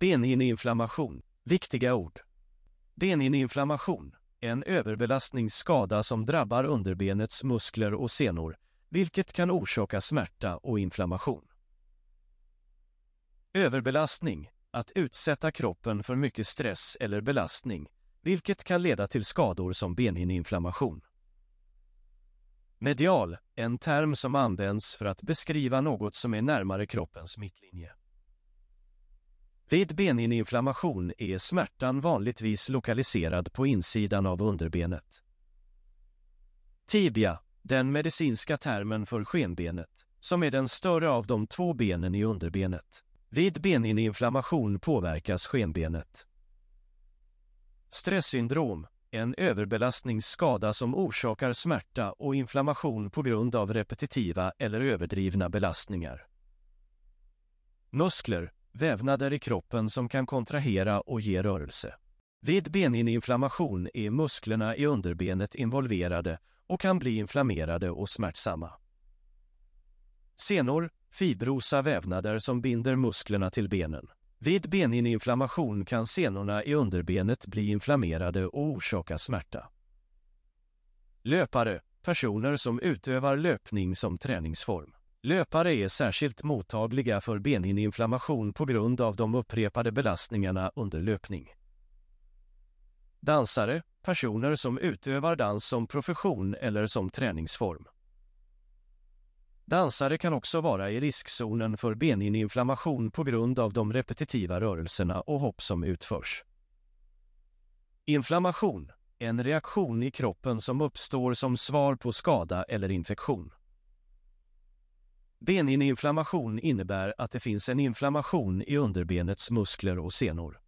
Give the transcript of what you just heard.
Benhinneinflammation, viktiga ord. Benhinneinflammation, en överbelastningsskada som drabbar underbenets muskler och senor, vilket kan orsaka smärta och inflammation. Överbelastning, att utsätta kroppen för mycket stress eller belastning, vilket kan leda till skador som benhinneinflammation. Medial, en term som används för att beskriva något som är närmare kroppens mittlinje. Vid benhinneinflammation är smärtan vanligtvis lokaliserad på insidan av underbenet. Tibia, den medicinska termen för skenbenet, som är den större av de två benen i underbenet. Vid benhinneinflammation påverkas skenbenet. Stresssyndrom, en överbelastningsskada som orsakar smärta och inflammation på grund av repetitiva eller överdrivna belastningar. Muskler, vävnader i kroppen som kan kontrahera och ge rörelse. Vid benhinneinflammation är musklerna i underbenet involverade och kan bli inflammerade och smärtsamma. Senor, fibrosa vävnader som binder musklerna till benen. Vid benhinneinflammation kan senorna i underbenet bli inflammerade och orsaka smärta. Löpare, personer som utövar löpning som träningsform. Löpare är särskilt mottagliga för benhinneinflammation på grund av de upprepade belastningarna under löpning. Dansare, personer som utövar dans som profession eller som träningsform. Dansare kan också vara i riskzonen för benhinneinflammation på grund av de repetitiva rörelserna och hopp som utförs. Inflammation, en reaktion i kroppen som uppstår som svar på skada eller infektion. Benhinneinflammation innebär att det finns en inflammation i underbenets muskler och senor.